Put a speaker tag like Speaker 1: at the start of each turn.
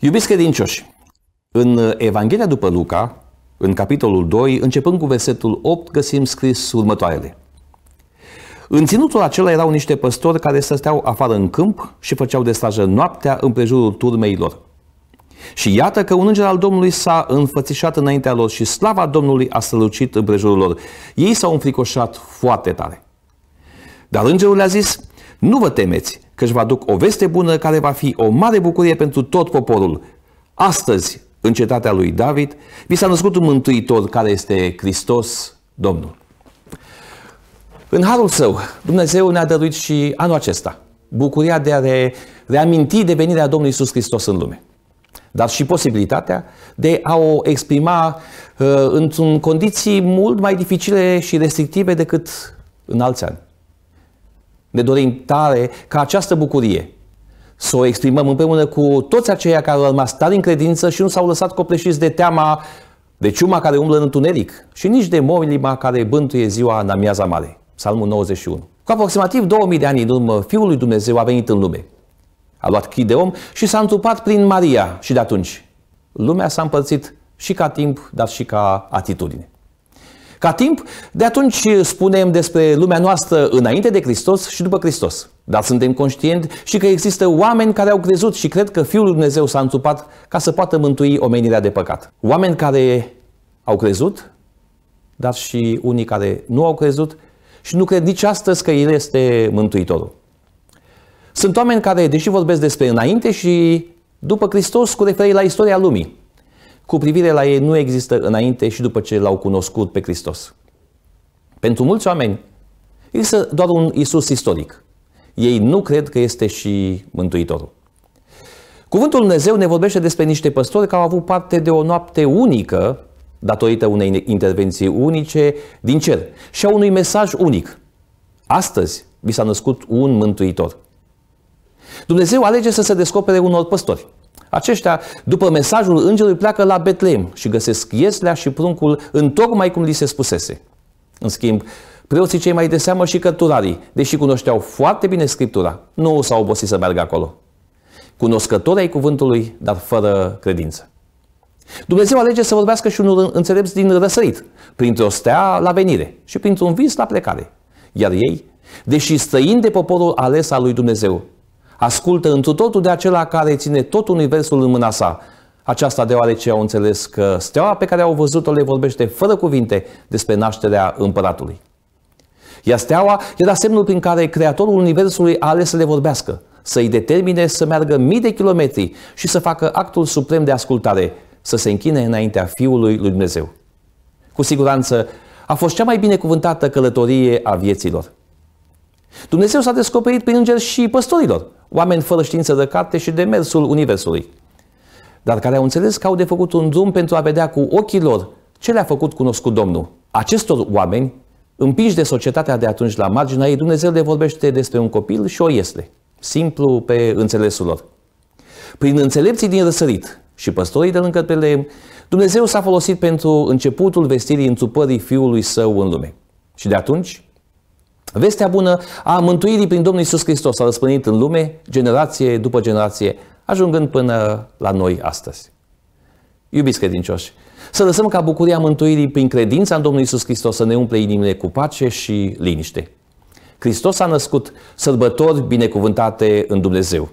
Speaker 1: Iubiți credincioși, în Evanghelia după Luca, în capitolul 2, începând cu versetul 8, găsim scris următoarele. În ținutul acela erau niște păstori care stăteau afară în câmp și făceau de strajă noaptea împrejurul turmei lor. Și iată că un înger al Domnului s-a înfățișat înaintea lor și slava Domnului a strălucit împrejurul lor. Ei s-au înfricoșat foarte tare. Dar îngerul le-a zis, nu vă temeți, că își va duc o veste bună care va fi o mare bucurie pentru tot poporul. Astăzi, în cetatea lui David, vi s-a născut un mântuitor care este Hristos Domnul. În harul său, Dumnezeu ne-a dăruit și anul acesta bucuria de a re, reaminti devenirea Domnului Isus Hristos în lume, dar și posibilitatea de a o exprima uh, într-un condiții mult mai dificile și restrictive decât în alți ani. Ne dorim tare ca această bucurie să o exprimăm împreună cu toți aceia care au rămas tari în credință și nu s-au lăsat copleșiți de teama de ciuma care umblă în întuneric și nici de morlima care bântuie ziua în amiaza mare. Psalmul 91. Cu aproximativ 2000 de ani în urmă, Fiul lui Dumnezeu a venit în lume. A luat chip de om și s-a întrupat prin Maria și de atunci. Lumea s-a împărțit și ca timp, dar și ca atitudine. Ca timp, de atunci spunem despre lumea noastră înainte de Hristos și după Hristos. Dar suntem conștienți și că există oameni care au crezut și cred că Fiul lui Dumnezeu s-a înțupat ca să poată mântui omenirea de păcat. Oameni care au crezut, dar și unii care nu au crezut și nu cred nici astăzi că El este Mântuitorul. Sunt oameni care, deși vorbesc despre înainte și după Hristos, cu referire la istoria lumii, cu privire la ei nu există înainte și după ce l-au cunoscut pe Hristos. Pentru mulți oameni există doar un Isus istoric. Ei nu cred că este și Mântuitorul. Cuvântul Dumnezeu ne vorbește despre niște păstori care au avut parte de o noapte unică datorită unei intervenții unice din cer și a unui mesaj unic. Astăzi vi s-a născut un mântuitor. Dumnezeu alege să se descopere unor păstori aceștia, după mesajul îngerului, pleacă la Betlehem și găsesc ieslea și pruncul în tocmai cum li se spusese. În schimb, preoții cei mai de seamă și cărturarii, deși cunoșteau foarte bine Scriptura, nu s-au obosit să meargă acolo. Cunoscători ai cuvântului, dar fără credință. Dumnezeu alege să vorbească și unul înțelepți din răsărit, printr-o stea la venire și printr-un vis la plecare. Iar ei, deși stăind de poporul ales al lui Dumnezeu, Ascultă întru totul de acela care ține tot universul în mâna sa. Aceasta deoarece au înțeles că steaua pe care au văzut-o le vorbește fără cuvinte despre nașterea împăratului. Iar steaua era semnul prin care creatorul universului a ales să le vorbească, să-i determine să meargă mii de kilometri și să facă actul suprem de ascultare, să se închine înaintea Fiului lui Dumnezeu. Cu siguranță a fost cea mai binecuvântată călătorie a vieților. Dumnezeu s-a descoperit prin îngeri și păstorilor, oameni fără știință de carte și de mersul universului, dar care au înțeles că au de făcut un drum pentru a vedea cu ochii lor ce le-a făcut cunoscut Domnul. Acestor oameni, împinși de societatea de atunci la marginea ei, Dumnezeu le vorbește despre un copil și o este, simplu pe înțelesul lor. Prin înțelepții din răsărit și păstorii de lângă Betlehem, Dumnezeu s-a folosit pentru începutul vestirii înțupării fiului său în lume. Și de atunci, Vestea bună a mântuirii prin Domnul Isus Hristos a răspândit în lume, generație după generație, ajungând până la noi astăzi. Iubiți credincioși, să lăsăm ca bucuria mântuirii prin credința în Domnul Isus Hristos să ne umple inimile cu pace și liniște. Hristos a născut sărbători binecuvântate în Dumnezeu.